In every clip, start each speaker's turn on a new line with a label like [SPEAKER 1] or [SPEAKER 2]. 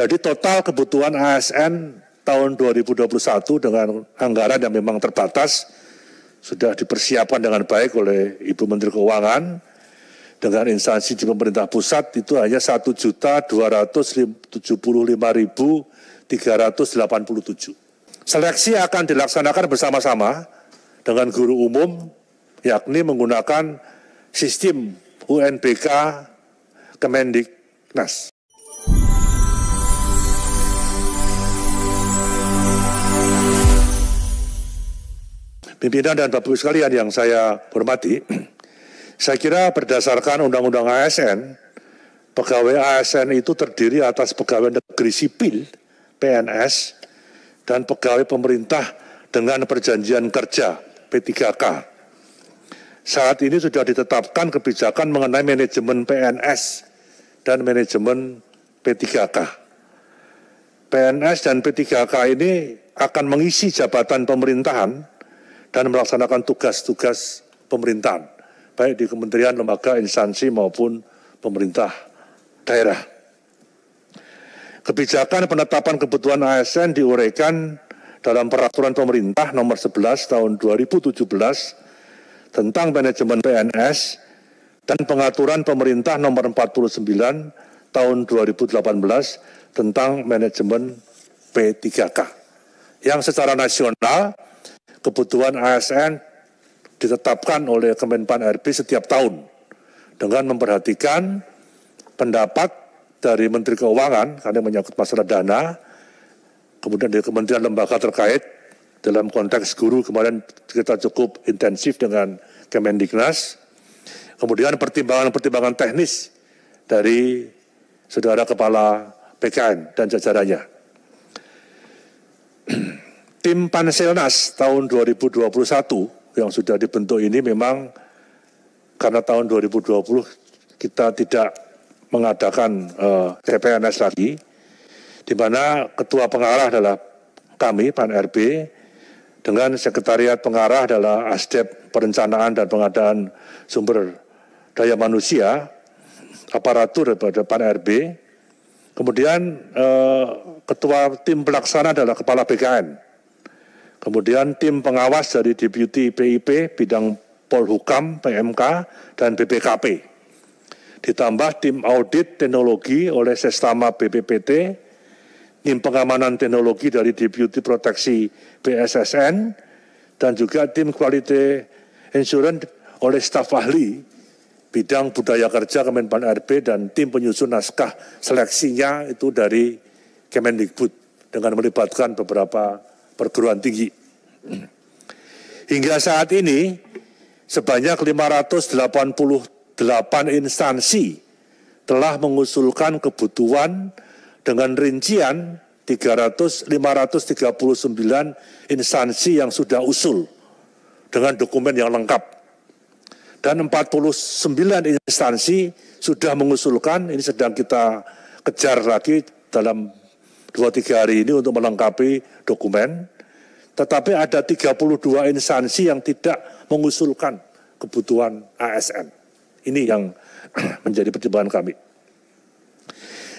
[SPEAKER 1] Jadi total kebutuhan ASN tahun 2021 dengan anggaran yang memang terbatas sudah dipersiapkan dengan baik oleh Ibu Menteri Keuangan dengan instansi di pemerintah pusat itu hanya 1.275.387. Seleksi akan dilaksanakan bersama-sama dengan guru umum yakni menggunakan sistem UNBK Kemendiknas. Pimpinan dan Bapak-Ibu sekalian yang saya hormati, saya kira berdasarkan Undang-Undang ASN, pegawai ASN itu terdiri atas pegawai negeri sipil, PNS, dan pegawai pemerintah dengan perjanjian kerja, P3K. Saat ini sudah ditetapkan kebijakan mengenai manajemen PNS dan manajemen P3K. PNS dan P3K ini akan mengisi jabatan pemerintahan dan melaksanakan tugas-tugas pemerintahan, baik di kementerian, lembaga, instansi maupun pemerintah daerah. Kebijakan penetapan kebutuhan ASN diuraikan dalam peraturan pemerintah nomor 11 tahun 2017 tentang manajemen PNS dan pengaturan pemerintah nomor 49 tahun 2018 tentang manajemen P3K yang secara nasional kebutuhan ASN ditetapkan oleh Kemenpan RB setiap tahun dengan memperhatikan pendapat dari Menteri Keuangan karena menyangkut masalah dana, kemudian dari kementerian lembaga terkait dalam konteks guru kemarin kita cukup intensif dengan Kemendiknas, kemudian pertimbangan-pertimbangan teknis dari saudara kepala PKN dan jajarannya. Tim Panselnas tahun 2021 yang sudah dibentuk ini memang karena tahun 2020 kita tidak mengadakan uh, lagi, di mana ketua pengarah adalah kami, PAN RB, dengan sekretariat pengarah adalah ASDEP Perencanaan dan Pengadaan Sumber Daya Manusia, aparatur daripada PAN RB. Kemudian uh, ketua tim pelaksana adalah kepala BKN. Kemudian tim pengawas dari Deputi PIP bidang Polhukam, PMK, dan BPKP. Ditambah tim audit teknologi oleh Sestama BPPT, tim pengamanan teknologi dari Deputi Proteksi BSSN, dan juga tim quality insurance oleh staf ahli bidang budaya kerja Kemenpan RB dan tim penyusun naskah seleksinya itu dari Kemendikbud dengan melibatkan beberapa perguruan tinggi. Hingga saat ini sebanyak 588 instansi telah mengusulkan kebutuhan dengan rincian 300 539 instansi yang sudah usul dengan dokumen yang lengkap. Dan 49 instansi sudah mengusulkan, ini sedang kita kejar lagi dalam dua tiga hari ini untuk melengkapi dokumen. Tetapi ada 32 instansi yang tidak mengusulkan kebutuhan ASN. Ini yang menjadi pertimbangan kami.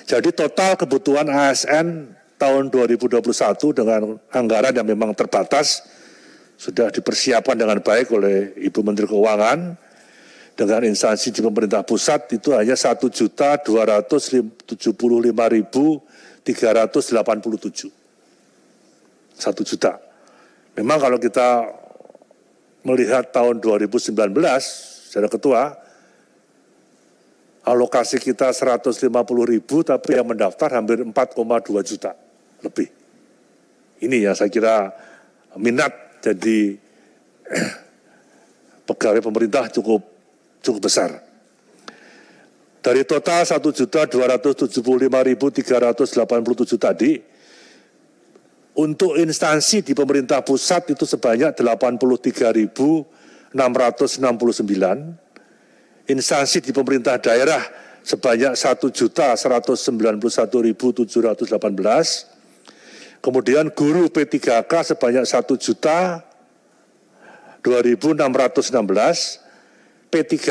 [SPEAKER 1] Jadi total kebutuhan ASN tahun 2021 dengan anggaran yang memang terbatas sudah dipersiapkan dengan baik oleh Ibu Menteri Keuangan dengan instansi di pemerintah pusat itu hanya 1.275.000 387. Satu juta. Memang kalau kita melihat tahun 2019, saudara ketua, alokasi kita 150 ribu, tapi yang mendaftar hampir 4,2 juta lebih. Ini ya saya kira minat jadi pegawai pemerintah cukup cukup besar. Dari total 1.275.387 tadi, untuk instansi di pemerintah pusat itu sebanyak 83.669, instansi di pemerintah daerah sebanyak 1.191.718, kemudian guru P3K sebanyak 1 juta 2.616, P3K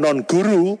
[SPEAKER 1] non-guru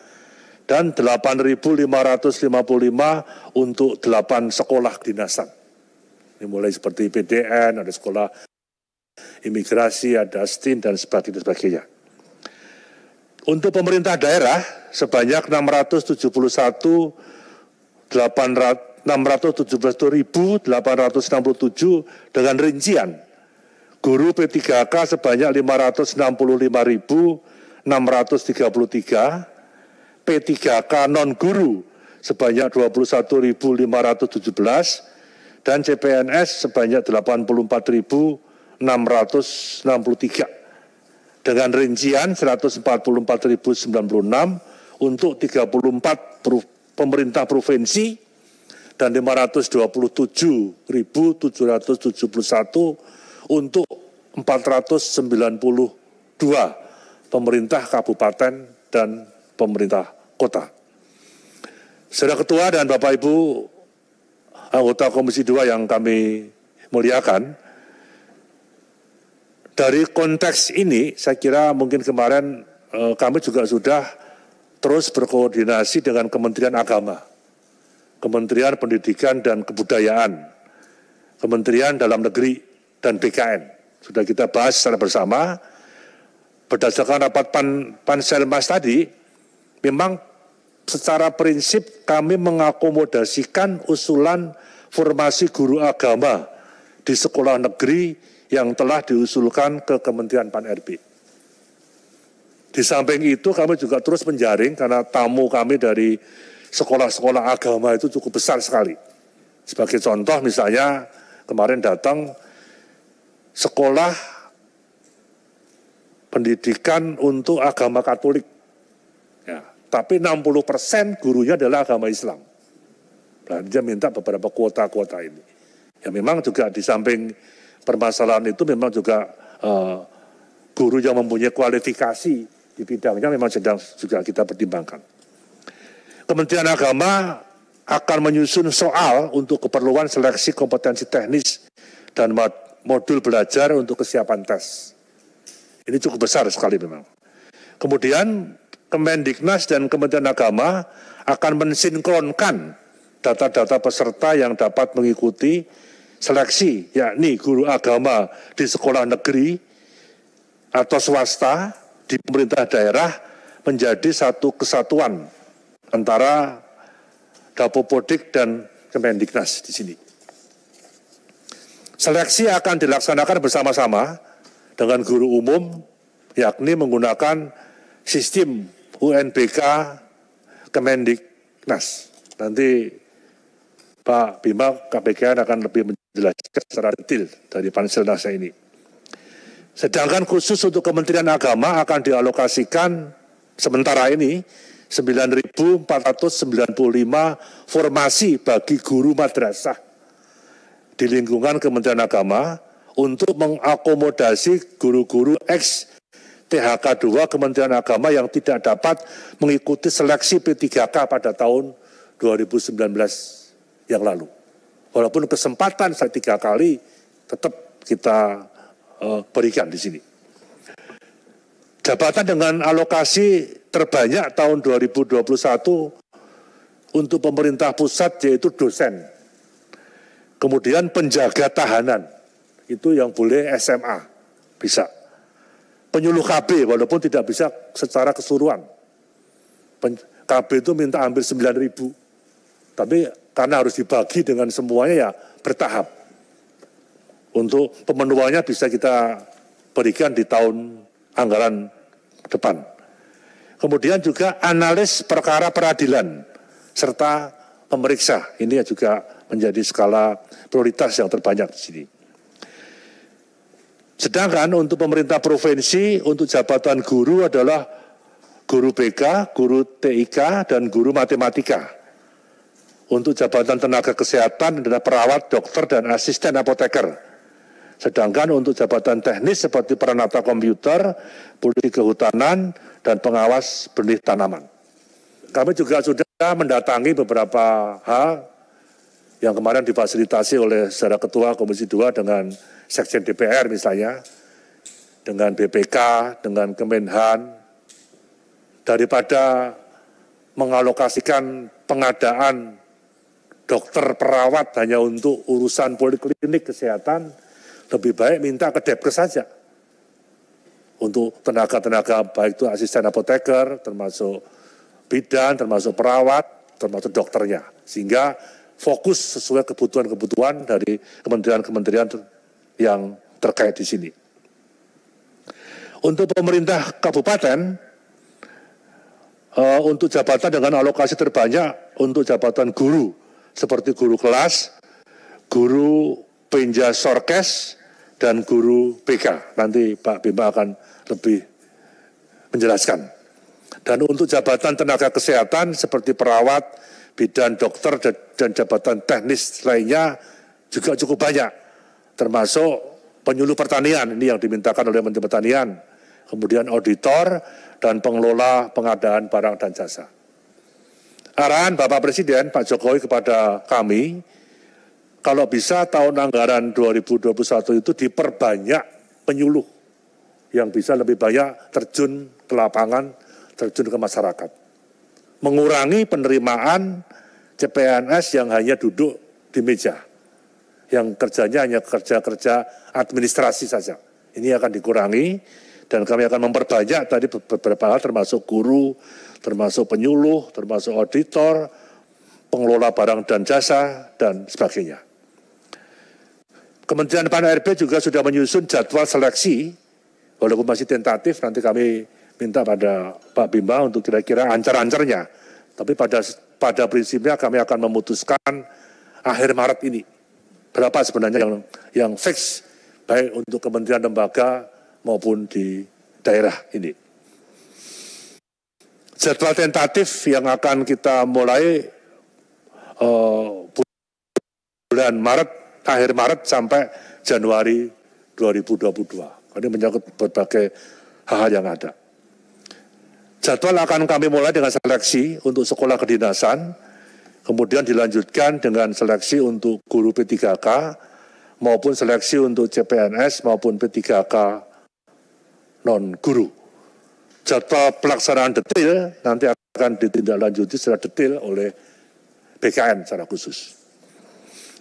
[SPEAKER 1] dan 8.555 untuk 8 sekolah dinasan. Ini mulai seperti PDN, ada sekolah imigrasi, ada STIN, dan sebagainya. Untuk pemerintah daerah sebanyak 671 800, dengan rincian guru P3K sebanyak 565.633 P3K non guru sebanyak 21.517 dan CPNS sebanyak 84.663 dengan rincian 144.096 untuk 34 pemerintah provinsi dan 527.771 untuk 492 pemerintah kabupaten dan pemerintah kota. Saudara Ketua dan Bapak Ibu anggota Komisi 2 yang kami muliakan, dari konteks ini saya kira mungkin kemarin eh, kami juga sudah terus berkoordinasi dengan Kementerian Agama, Kementerian Pendidikan dan Kebudayaan, Kementerian Dalam Negeri, dan BKN. Sudah kita bahas secara bersama, berdasarkan rapat pan, panselmas tadi, memang secara prinsip kami mengakomodasikan usulan formasi guru agama di sekolah negeri yang telah diusulkan ke Kementerian Pan-RB. Di samping itu kami juga terus menjaring karena tamu kami dari sekolah-sekolah agama itu cukup besar sekali. Sebagai contoh misalnya kemarin datang sekolah pendidikan untuk agama Katolik tapi 60% persen gurunya adalah agama Islam. Dan dia minta beberapa kuota-kuota ini. Ya memang juga di samping permasalahan itu memang juga uh, guru yang mempunyai kualifikasi di bidangnya memang sedang juga kita pertimbangkan. Kementerian Agama akan menyusun soal untuk keperluan seleksi kompetensi teknis dan modul belajar untuk kesiapan tes. Ini cukup besar sekali memang. Kemudian Kemendiknas dan Kementerian Agama akan mensinkronkan data-data peserta yang dapat mengikuti seleksi, yakni guru agama di sekolah negeri atau swasta di pemerintah daerah menjadi satu kesatuan antara Dapopodik dan Kemendiknas di sini. Seleksi akan dilaksanakan bersama-sama dengan guru umum, yakni menggunakan sistem UNBK, Kemendiknas. Nanti Pak Bima KPK akan lebih menjelaskan secara detail dari pansel NASA ini. Sedangkan khusus untuk Kementerian Agama akan dialokasikan sementara ini 9.495 formasi bagi guru madrasah di lingkungan Kementerian Agama untuk mengakomodasi guru-guru ex PHK 2 Kementerian Agama yang tidak dapat mengikuti seleksi P3K pada tahun 2019 yang lalu. Walaupun kesempatan saya tiga kali tetap kita uh, berikan di sini. Jabatan dengan alokasi terbanyak tahun 2021 untuk pemerintah pusat yaitu dosen. Kemudian penjaga tahanan, itu yang boleh SMA, bisa penyuluh KB walaupun tidak bisa secara keseluruhan. KB itu minta hampir 9 ribu. Tapi karena harus dibagi dengan semuanya ya bertahap. Untuk pemenuhannya bisa kita berikan di tahun anggaran depan. Kemudian juga analis perkara peradilan serta pemeriksa. Ini juga menjadi skala prioritas yang terbanyak di sini. Sedangkan untuk pemerintah provinsi, untuk jabatan guru adalah guru BK, guru TIK, dan guru matematika. Untuk jabatan tenaga kesehatan adalah perawat, dokter, dan asisten apoteker. Sedangkan untuk jabatan teknis seperti peranata komputer, polisi kehutanan, dan pengawas benih tanaman. Kami juga sudah mendatangi beberapa hal yang kemarin difasilitasi oleh saudara ketua Komisi 2 dengan Sekjen DPR misalnya, dengan BPK, dengan Kemenhan, daripada mengalokasikan pengadaan dokter perawat hanya untuk urusan poliklinik kesehatan, lebih baik minta ke Depkes saja. Untuk tenaga-tenaga baik itu asisten apoteker, termasuk bidan, termasuk perawat, termasuk dokternya. Sehingga fokus sesuai kebutuhan-kebutuhan dari kementerian-kementerian yang terkait di sini. Untuk pemerintah kabupaten, eh, untuk jabatan dengan alokasi terbanyak untuk jabatan guru, seperti guru kelas, guru penja sorkes, dan guru PK. Nanti Pak Bima akan lebih menjelaskan. Dan untuk jabatan tenaga kesehatan seperti perawat, bidan, dokter, dan jabatan teknis lainnya juga cukup banyak termasuk penyuluh pertanian ini yang dimintakan oleh Menteri Pertanian, kemudian auditor dan pengelola pengadaan barang dan jasa. Arahan Bapak Presiden Pak Jokowi kepada kami, kalau bisa tahun anggaran 2021 itu diperbanyak penyuluh yang bisa lebih banyak terjun ke lapangan, terjun ke masyarakat. Mengurangi penerimaan CPNS yang hanya duduk di meja yang kerjanya hanya kerja-kerja administrasi saja. Ini akan dikurangi dan kami akan memperbanyak tadi beberapa hal termasuk guru, termasuk penyuluh, termasuk auditor, pengelola barang dan jasa, dan sebagainya. Kementerian Pan-RB juga sudah menyusun jadwal seleksi, walaupun masih tentatif, nanti kami minta pada Pak Bimba untuk kira-kira ancar-ancarnya. Tapi pada pada prinsipnya kami akan memutuskan akhir Maret ini berapa sebenarnya yang yang fix baik untuk kementerian lembaga maupun di daerah ini. Jadwal tentatif yang akan kita mulai uh, bulan Maret, akhir Maret sampai Januari 2022. Ini menyangkut berbagai hal-hal yang ada. Jadwal akan kami mulai dengan seleksi untuk sekolah kedinasan, Kemudian dilanjutkan dengan seleksi untuk guru P3K maupun seleksi untuk CPNS maupun P3K non-guru. Jadwal pelaksanaan detail nanti akan ditindaklanjuti secara detail oleh BKN secara khusus.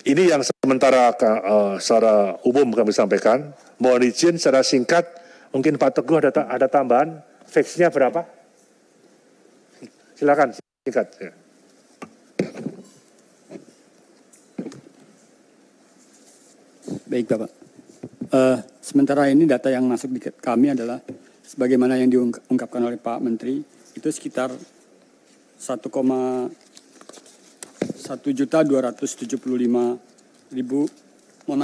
[SPEAKER 1] Ini yang sementara eh, secara umum kami sampaikan. Mohon izin secara singkat, mungkin Pak Teguh ada, ada tambahan, fixnya berapa? Silakan singkat. Ya. Baik Bapak. Uh, sementara ini data yang masuk di kami adalah sebagaimana yang diungkapkan oleh Pak Menteri itu sekitar 1,1 juta 275 ribu mohon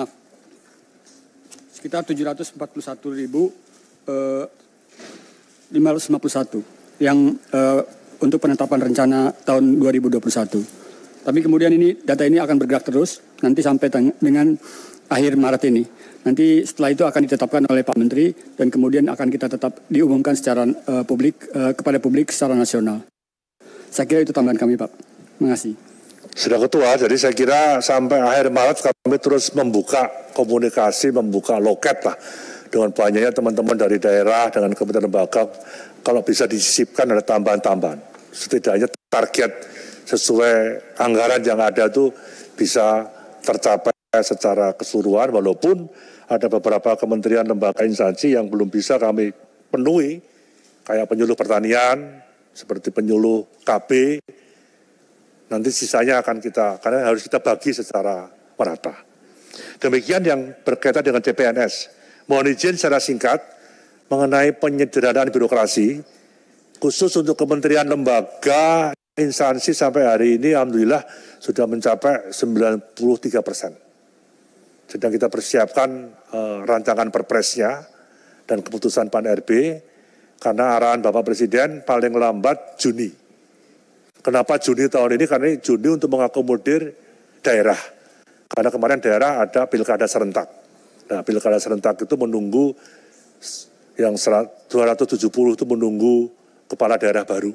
[SPEAKER 1] sekitar 741 551 eh, yang uh, untuk penetapan rencana tahun 2021. Tapi kemudian ini data ini akan bergerak terus nanti sampai dengan akhir Maret ini. Nanti setelah itu akan ditetapkan oleh Pak Menteri dan kemudian akan kita tetap diumumkan secara uh, publik uh, kepada publik secara nasional. Saya kira itu tambahan kami, Pak. kasih. Sudah ketua, jadi saya kira sampai akhir Maret kami terus membuka komunikasi, membuka loket lah dengan banyaknya teman-teman dari daerah dengan kementerian lembaga kalau bisa disisipkan ada tambahan-tambahan setidaknya target sesuai anggaran yang ada itu bisa tercapai secara keseluruhan walaupun ada beberapa kementerian lembaga instansi yang belum bisa kami penuhi kayak penyuluh pertanian seperti penyuluh KB nanti sisanya akan kita karena harus kita bagi secara merata. Demikian yang berkaitan dengan CPNS. Mohon izin secara singkat mengenai penyederhanaan birokrasi khusus untuk kementerian lembaga instansi sampai hari ini alhamdulillah sudah mencapai 93 persen. Sedang kita persiapkan eh, rancangan perpresnya dan keputusan Pan RB karena arahan Bapak Presiden paling lambat Juni. Kenapa Juni tahun ini? Karena ini Juni untuk mengakomodir daerah. Karena kemarin daerah ada pilkada serentak. Nah, pilkada serentak itu menunggu yang 270 itu menunggu kepala daerah baru.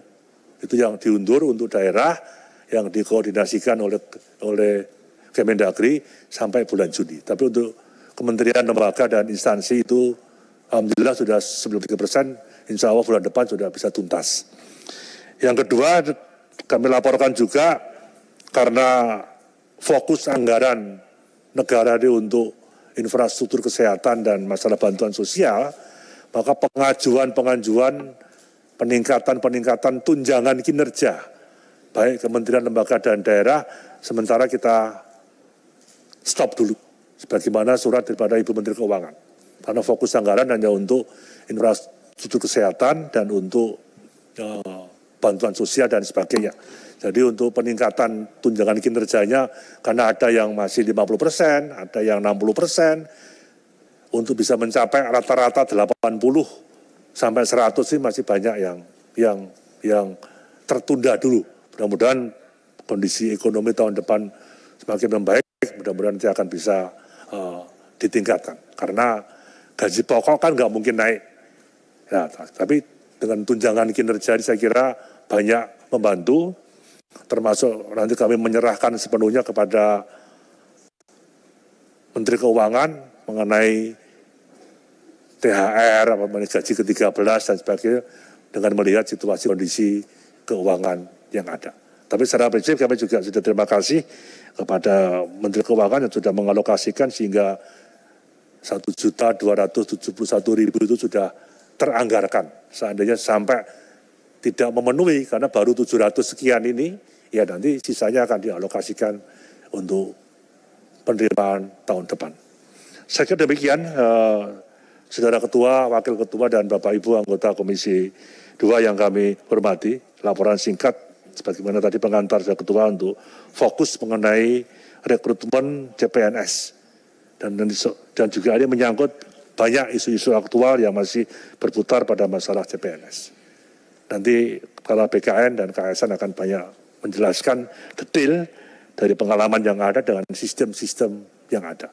[SPEAKER 1] Itu yang diundur untuk daerah yang dikoordinasikan oleh oleh Kemendagri sampai bulan Juni. Tapi untuk kementerian, lembaga, dan instansi itu Alhamdulillah sudah 93 persen, insya Allah bulan depan sudah bisa tuntas. Yang kedua, kami laporkan juga karena fokus anggaran negara ini untuk infrastruktur kesehatan dan masalah bantuan sosial, maka pengajuan-pengajuan peningkatan-peningkatan tunjangan kinerja, baik kementerian, lembaga, dan daerah, sementara kita stop dulu. Sebagaimana surat daripada Ibu Menteri Keuangan. Karena fokus anggaran hanya untuk infrastruktur kesehatan dan untuk uh, bantuan sosial dan sebagainya. Jadi untuk peningkatan tunjangan kinerjanya, karena ada yang masih 50 persen, ada yang 60 persen, untuk bisa mencapai rata-rata 80 sampai 100 sih masih banyak yang yang yang tertunda dulu. Mudah-mudahan kondisi ekonomi tahun depan semakin membaik Mudah-mudahan nanti akan bisa uh, ditingkatkan. Karena gaji pokok kan nggak mungkin naik. Ya, tapi dengan tunjangan kinerja ini saya kira banyak membantu. Termasuk nanti kami menyerahkan sepenuhnya kepada Menteri Keuangan mengenai THR, apa gaji ke-13 dan sebagainya dengan melihat situasi kondisi keuangan yang ada. Tapi secara prinsip kami juga sudah terima kasih kepada Menteri Keuangan yang sudah mengalokasikan sehingga 1.271.000 itu sudah teranggarkan. Seandainya sampai tidak memenuhi karena baru 700 sekian ini, ya nanti sisanya akan dialokasikan untuk penerimaan tahun depan. Saya kira demikian, eh, Saudara Ketua, Wakil Ketua, dan Bapak Ibu anggota Komisi 2 yang kami hormati, laporan singkat sebagaimana tadi pengantar saya ketua untuk fokus mengenai rekrutmen CPNS dan dan juga ini menyangkut banyak isu-isu aktual yang masih berputar pada masalah CPNS. Nanti kalau BKN dan KSN akan banyak menjelaskan detail dari pengalaman yang ada dengan sistem-sistem yang ada.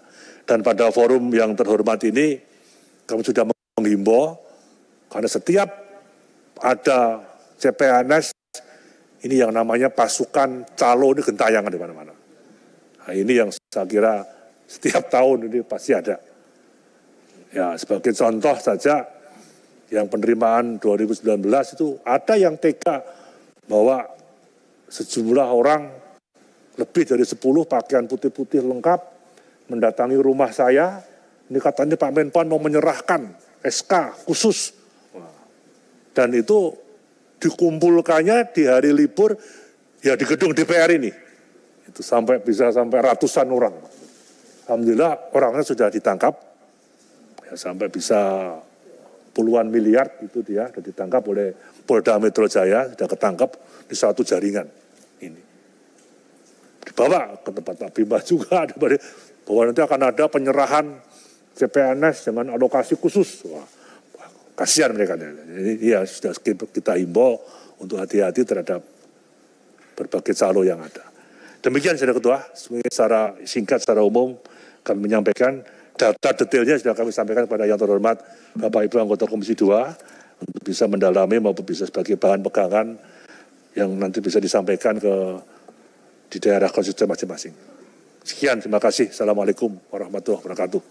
[SPEAKER 1] Dan pada forum yang terhormat ini kami sudah menghimbau karena setiap ada CPNS ini yang namanya pasukan calo ini gentayangan di mana-mana. Nah, ini yang saya kira setiap tahun ini pasti ada. Ya, sebagai contoh saja, yang penerimaan 2019 itu ada yang tega bahwa sejumlah orang lebih dari 10 pakaian putih-putih lengkap mendatangi rumah saya. Ini katanya Pak Menpan mau menyerahkan SK khusus. Dan itu dikumpulkannya di hari libur ya di gedung DPR ini. Itu sampai bisa sampai ratusan orang. Alhamdulillah orangnya sudah ditangkap. Ya, sampai bisa puluhan miliar itu dia sudah ditangkap oleh Polda Metro Jaya, sudah ketangkap di satu jaringan ini. Dibawa ke tempat Pak Bima juga, ada bahwa nanti akan ada penyerahan CPNS dengan alokasi khusus. Wah, Kasihan mereka. ini, ya sudah kita himbau untuk hati-hati terhadap berbagai calo yang ada. Demikian saudara ketua, secara singkat, secara umum kami menyampaikan data detailnya sudah kami sampaikan kepada yang terhormat Bapak Ibu anggota Komisi 2 untuk bisa mendalami maupun bisa sebagai bahan pegangan yang nanti bisa disampaikan ke di daerah konstituen masing-masing. Sekian, terima kasih. Assalamualaikum warahmatullahi wabarakatuh.